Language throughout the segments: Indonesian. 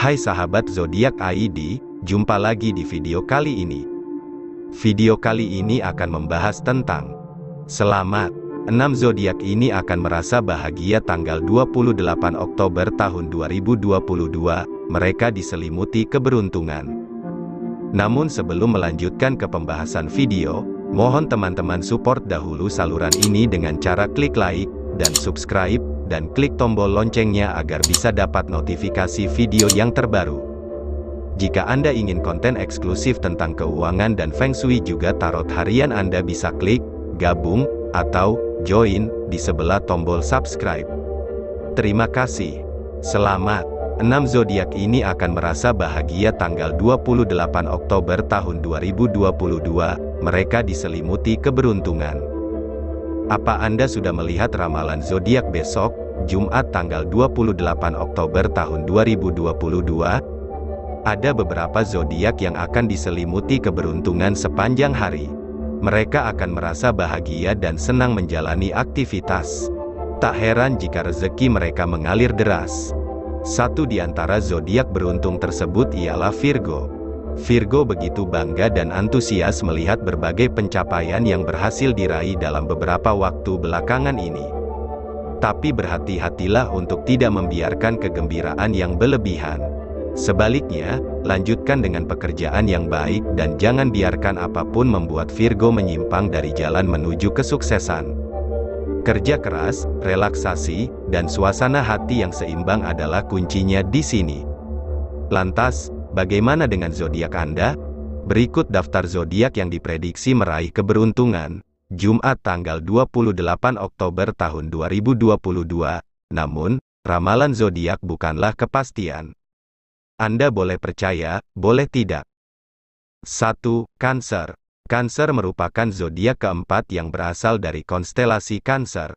Hai sahabat zodiak AID, jumpa lagi di video kali ini. Video kali ini akan membahas tentang Selamat. 6 zodiak ini akan merasa bahagia tanggal 28 Oktober tahun 2022. Mereka diselimuti keberuntungan. Namun sebelum melanjutkan ke pembahasan video, mohon teman-teman support dahulu saluran ini dengan cara klik like dan subscribe dan klik tombol loncengnya agar bisa dapat notifikasi video yang terbaru. Jika Anda ingin konten eksklusif tentang keuangan dan Feng Shui juga tarot harian Anda bisa klik, gabung, atau join di sebelah tombol subscribe. Terima kasih. Selamat. 6 zodiak ini akan merasa bahagia tanggal 28 Oktober tahun 2022. Mereka diselimuti keberuntungan. Apa Anda sudah melihat ramalan zodiak besok, Jumat tanggal 28 Oktober tahun 2022? Ada beberapa zodiak yang akan diselimuti keberuntungan sepanjang hari. Mereka akan merasa bahagia dan senang menjalani aktivitas. Tak heran jika rezeki mereka mengalir deras. Satu di antara zodiak beruntung tersebut ialah Virgo. Virgo begitu bangga dan antusias melihat berbagai pencapaian yang berhasil diraih dalam beberapa waktu belakangan ini. Tapi berhati-hatilah untuk tidak membiarkan kegembiraan yang berlebihan. Sebaliknya, lanjutkan dengan pekerjaan yang baik dan jangan biarkan apapun membuat Virgo menyimpang dari jalan menuju kesuksesan. Kerja keras, relaksasi, dan suasana hati yang seimbang adalah kuncinya di sini. Lantas, Bagaimana dengan zodiak Anda? Berikut daftar zodiak yang diprediksi meraih keberuntungan. Jumat tanggal 28 Oktober tahun 2022. Namun, ramalan zodiak bukanlah kepastian. Anda boleh percaya, boleh tidak. 1. Cancer. Cancer merupakan zodiak keempat yang berasal dari konstelasi Cancer.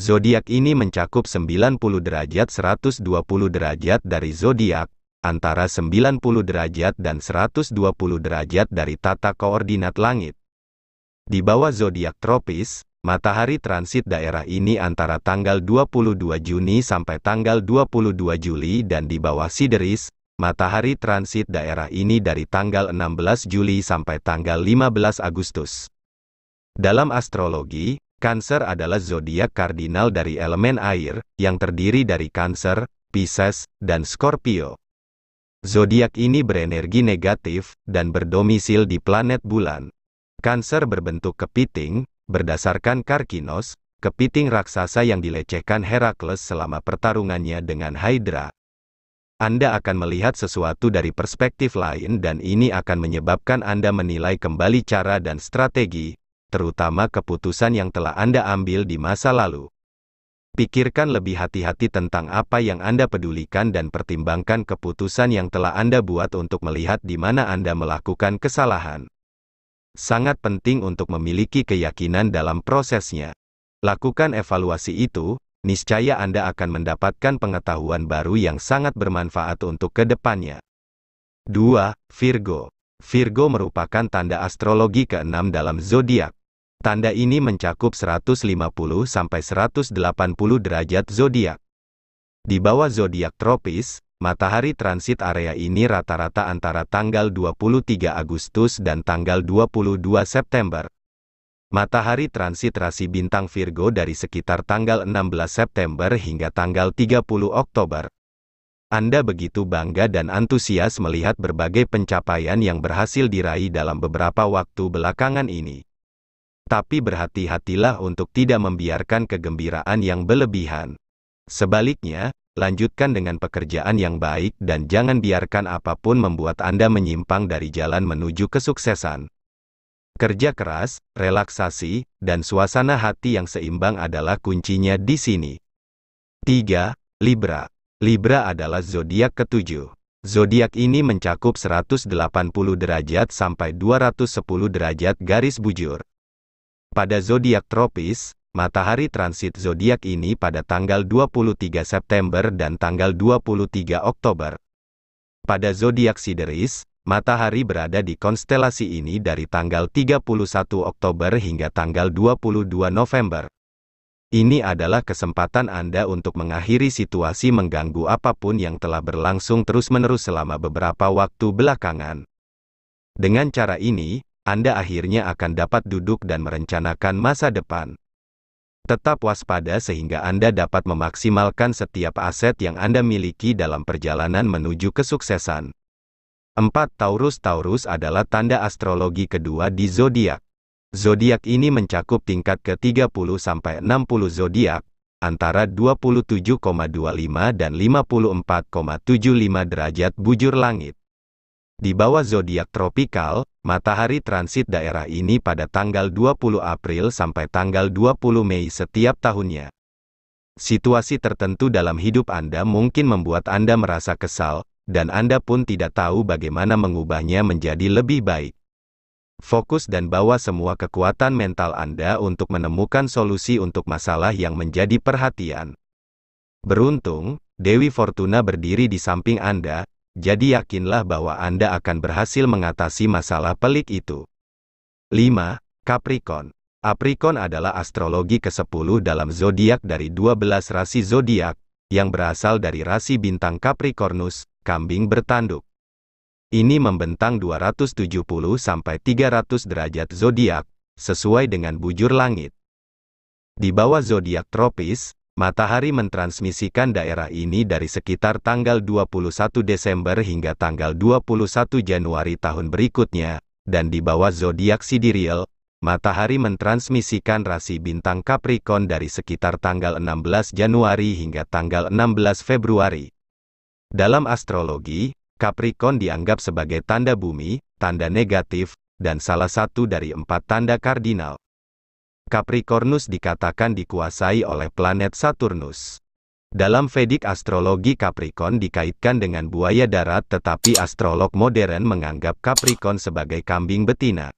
Zodiak ini mencakup 90 derajat 120 derajat dari zodiak antara 90 derajat dan 120 derajat dari tata koordinat langit. Di bawah zodiak tropis, matahari transit daerah ini antara tanggal 22 Juni sampai tanggal 22 Juli dan di bawah sideris, matahari transit daerah ini dari tanggal 16 Juli sampai tanggal 15 Agustus. Dalam astrologi, Cancer adalah zodiak kardinal dari elemen air, yang terdiri dari Cancer, Pisces, dan Scorpio. Zodiak ini berenergi negatif dan berdomisil di planet bulan. Cancer berbentuk kepiting, berdasarkan Karkinos, kepiting raksasa yang dilecehkan Herakles selama pertarungannya dengan Hydra. Anda akan melihat sesuatu dari perspektif lain dan ini akan menyebabkan Anda menilai kembali cara dan strategi, terutama keputusan yang telah Anda ambil di masa lalu. Pikirkan lebih hati-hati tentang apa yang Anda pedulikan dan pertimbangkan keputusan yang telah Anda buat untuk melihat di mana Anda melakukan kesalahan. Sangat penting untuk memiliki keyakinan dalam prosesnya. Lakukan evaluasi itu, niscaya Anda akan mendapatkan pengetahuan baru yang sangat bermanfaat untuk kedepannya. depannya. 2. Virgo Virgo merupakan tanda astrologi keenam dalam zodiak. Tanda ini mencakup 150-180 sampai derajat zodiak. Di bawah zodiak tropis, matahari transit area ini rata-rata antara tanggal 23 Agustus dan tanggal 22 September. Matahari transit rasi bintang Virgo dari sekitar tanggal 16 September hingga tanggal 30 Oktober. Anda begitu bangga dan antusias melihat berbagai pencapaian yang berhasil diraih dalam beberapa waktu belakangan ini tapi berhati-hatilah untuk tidak membiarkan kegembiraan yang berlebihan. Sebaliknya, lanjutkan dengan pekerjaan yang baik dan jangan biarkan apapun membuat Anda menyimpang dari jalan menuju kesuksesan. Kerja keras, relaksasi, dan suasana hati yang seimbang adalah kuncinya di sini. 3. Libra. Libra adalah zodiak ketujuh. Zodiak ini mencakup 180 derajat sampai 210 derajat garis bujur. Pada zodiak tropis, matahari transit zodiak ini pada tanggal 23 September dan tanggal 23 Oktober. Pada zodiak sideris, matahari berada di konstelasi ini dari tanggal 31 Oktober hingga tanggal 22 November. Ini adalah kesempatan Anda untuk mengakhiri situasi mengganggu apapun yang telah berlangsung terus-menerus selama beberapa waktu belakangan. Dengan cara ini, anda akhirnya akan dapat duduk dan merencanakan masa depan. Tetap waspada sehingga Anda dapat memaksimalkan setiap aset yang Anda miliki dalam perjalanan menuju kesuksesan. 4. Taurus Taurus adalah tanda astrologi kedua di zodiak. Zodiak ini mencakup tingkat ke-30 sampai 60 zodiak antara 27,25 dan 54,75 derajat bujur langit. Di bawah zodiak tropikal, matahari transit daerah ini pada tanggal 20 April sampai tanggal 20 Mei setiap tahunnya. Situasi tertentu dalam hidup Anda mungkin membuat Anda merasa kesal, dan Anda pun tidak tahu bagaimana mengubahnya menjadi lebih baik. Fokus dan bawa semua kekuatan mental Anda untuk menemukan solusi untuk masalah yang menjadi perhatian. Beruntung, Dewi Fortuna berdiri di samping Anda, jadi yakinlah bahwa Anda akan berhasil mengatasi masalah pelik itu. 5. Capricorn Capricorn adalah astrologi ke-10 dalam zodiak dari 12 rasi zodiak, yang berasal dari rasi bintang Capricornus, kambing bertanduk. Ini membentang 270-300 sampai derajat zodiak, sesuai dengan bujur langit. Di bawah zodiak tropis, matahari mentransmisikan daerah ini dari sekitar tanggal 21 Desember hingga tanggal 21 Januari tahun berikutnya, dan di bawah zodiak Sidereal, matahari mentransmisikan rasi bintang Capricorn dari sekitar tanggal 16 Januari hingga tanggal 16 Februari. Dalam astrologi, Capricorn dianggap sebagai tanda bumi, tanda negatif, dan salah satu dari empat tanda kardinal. Capricornus dikatakan dikuasai oleh planet Saturnus. Dalam Vedic astrologi Capricorn dikaitkan dengan buaya darat tetapi astrolog modern menganggap Capricorn sebagai kambing betina.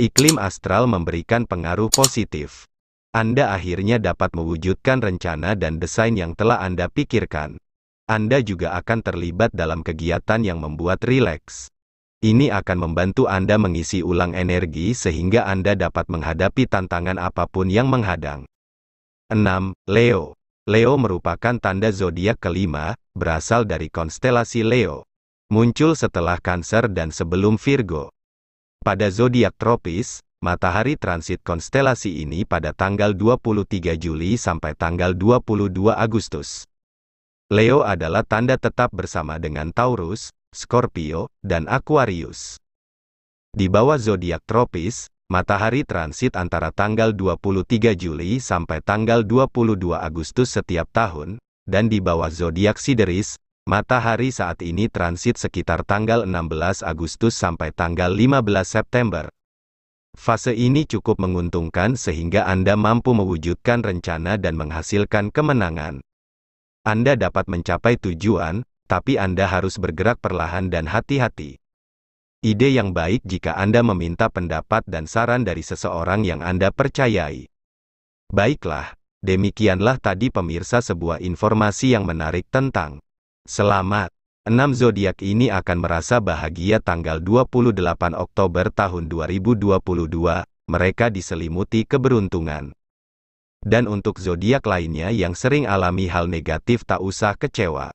Iklim astral memberikan pengaruh positif. Anda akhirnya dapat mewujudkan rencana dan desain yang telah Anda pikirkan. Anda juga akan terlibat dalam kegiatan yang membuat rileks. Ini akan membantu Anda mengisi ulang energi sehingga Anda dapat menghadapi tantangan apapun yang menghadang. 6. Leo Leo merupakan tanda zodiak kelima, berasal dari konstelasi Leo. Muncul setelah Cancer dan sebelum Virgo. Pada zodiak tropis, matahari transit konstelasi ini pada tanggal 23 Juli sampai tanggal 22 Agustus. Leo adalah tanda tetap bersama dengan Taurus, Scorpio, dan Aquarius. Di bawah zodiak tropis, matahari transit antara tanggal 23 Juli sampai tanggal 22 Agustus setiap tahun, dan di bawah zodiak Sideris, matahari saat ini transit sekitar tanggal 16 Agustus sampai tanggal 15 September. Fase ini cukup menguntungkan sehingga Anda mampu mewujudkan rencana dan menghasilkan kemenangan. Anda dapat mencapai tujuan, tapi Anda harus bergerak perlahan dan hati-hati. Ide yang baik jika Anda meminta pendapat dan saran dari seseorang yang Anda percayai. Baiklah, demikianlah tadi pemirsa sebuah informasi yang menarik tentang Selamat. 6 zodiak ini akan merasa bahagia tanggal 28 Oktober tahun 2022. Mereka diselimuti keberuntungan. Dan untuk zodiak lainnya yang sering alami hal negatif tak usah kecewa.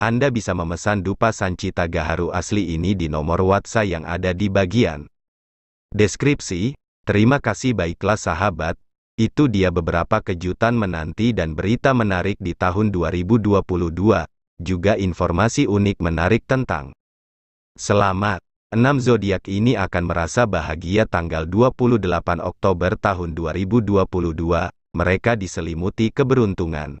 anda bisa memesan dupa sancita gaharu asli ini di nomor WhatsApp yang ada di bagian deskripsi. Terima kasih baiklah sahabat, itu dia beberapa kejutan menanti dan berita menarik di tahun 2022, juga informasi unik menarik tentang Selamat, 6 zodiak ini akan merasa bahagia tanggal 28 Oktober tahun 2022, mereka diselimuti keberuntungan.